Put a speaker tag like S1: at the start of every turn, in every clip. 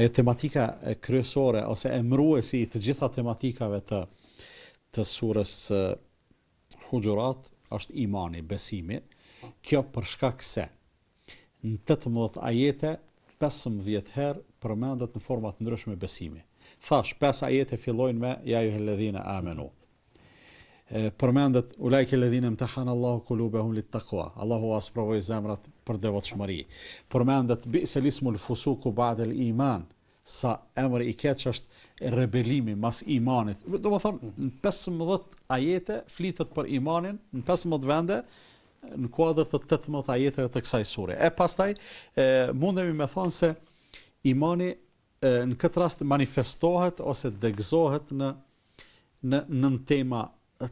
S1: ajo tematika e kryesore ose emruesi i të gjitha tematikave të të surës uh, Hujurat është imani, besimi. Kjo për shkak se në 18 ajete 15 herë përmendet në forma të ndryshme besimi. Thash 5 ajete fillojnë me ja ju amenu përmendet ulajke ledhine më të hanë Allahu kulube hum lit të kua, Allahu asprovoj zemrat për devot shmëri. Përmendet bi se lismu lë fusuku badel iman, sa emër i keqë është rebelimi mas imanit. Do më thonë, në 15 ajete flitët për imanin, në 15 vende, në kuadrë të 18 ajete të kësaj sure. E pastaj, mundemi me thonë se imani në këtë rast manifestohet ose degzohet në në nën tema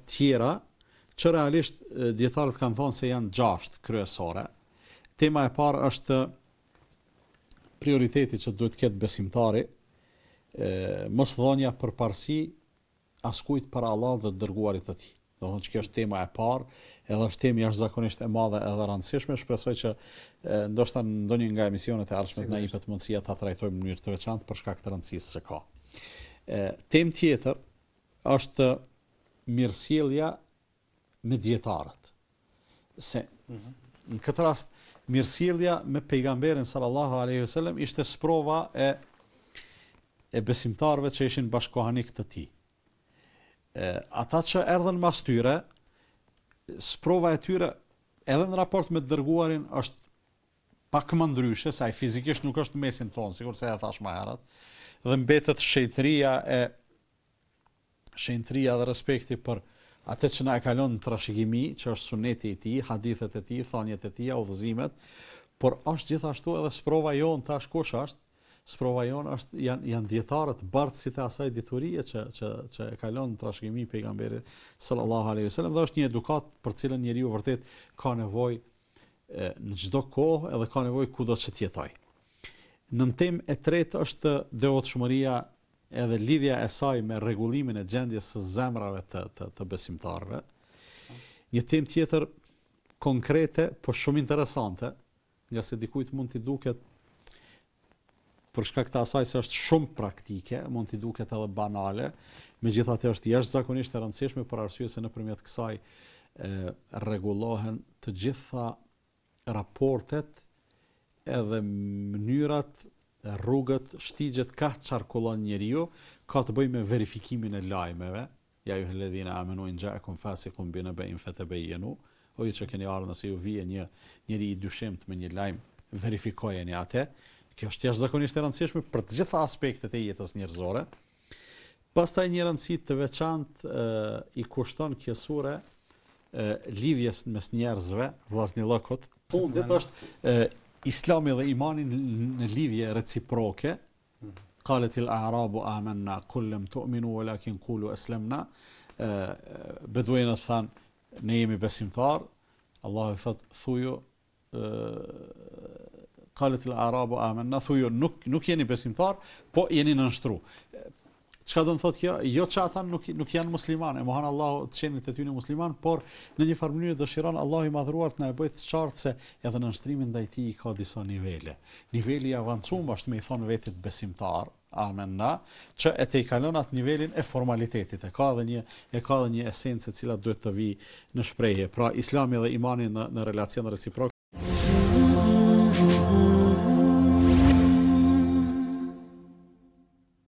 S1: tjera që realisht djetarët kanë thonë se janë gjasht kryesore. Tema e parë është prioriteti që duhet këtë besimtari, mësë dhonja për parësi askujt për Allah dhe dërguarit të ti. Dhe thonë që kjo është tema e parë, edhe është temi është zakonisht e madhe edhe rëndësishme, shpresoj që ndoshta në ndonjë nga emisionet e arshmet në ipet mundësia të atrajtojmë në njërë të veçantë për shka këtë rëndësisë që ka. Temë tjetër është mirësjelja me djetarët. Se, në këtë rast, mirësjelja me pejgamberin sallallahu aleyhi ve sellem ishte sprova e e besimtarve që ishin bashkohanik të ti. Ata që erdhen mas tyre, sprova e tyre edhe në raport me dërguarin është pak më ndryshe, saj fizikisht nuk është mesin tonë, sigur se e thash ma herat, dhe mbetet shqejtëria e shenëtria dhe respekti për atë që na e kalon në trashëgimi, që është suneti i tij, hadithet e tij, thënjet e tij, udhëzimet, por është gjithashtu edhe sprova jon tash kush është? Sprova jon është janë janë dietarët bardhësit e asaj diturie që që që e kalon në trashëgimi pejgamberit sallallahu alaihi wasallam, dhe është një edukat për cilën njeriu vërtet ka nevojë në çdo kohë edhe ka nevojë kudo që të jetojë. Nëntem e tretë është devotshmëria edhe lidhja e saj me rregullimin e gjendjes së zemrave të të, të besimtarëve. Një temë tjetër konkrete, por shumë interesante, nga se dikujt mund t'i duket për shkak të asaj se është shumë praktike, mund t'i duket edhe banale, megjithatë është jashtëzakonisht e rëndësishme për arsye se nëpërmjet kësaj ë rregullohen të gjitha raportet edhe mënyrat rrugët, shtigjet ka çarkullon njeriu, ka të bëjë me verifikimin e lajmeve. Ja ju helldhina amenu in ja'akum fasiqun bi nabain fatabayanu. O ju që keni arë, nëse ju vije një njëri i dyshimt me një lajm, verifikojeni atë. Kjo është jashtëzakonisht e rëndësishme për të gjitha aspektet e jetës njerëzore. Pastaj një rëndësi të veçantë i kushton kjo sure lidhjes mes njerëzve, vllaznëllokut. Fundit është islami dhe imani në lidhje reciproke, kalet il Arabu amenna, kullem të uminu, o lakin kullu eslemna, bedujnë të than, ne jemi besimtar, Allah e thët, thuju, kalet il Arabu amenna, thuju, nuk, nuk jeni besimtar, po jeni nënështru. Çka do të thotë kjo? Jo që ata nuk nuk janë muslimanë, mohan Allahu të çenin të tyre musliman, por në një farë mënyrë dëshiron Allahu i madhruar të na bëjë të qartë se edhe në ushtrimin ndaj tij ka disa nivele. Niveli i avancuar është me i thon vetit besimtar. Amen na, që e te i kalon atë nivelin e formalitetit, e ka dhe një, e ka dhe një esenë se cilat duhet të vi në shprejhe, pra islami dhe imani në, në relacion dhe reciprok.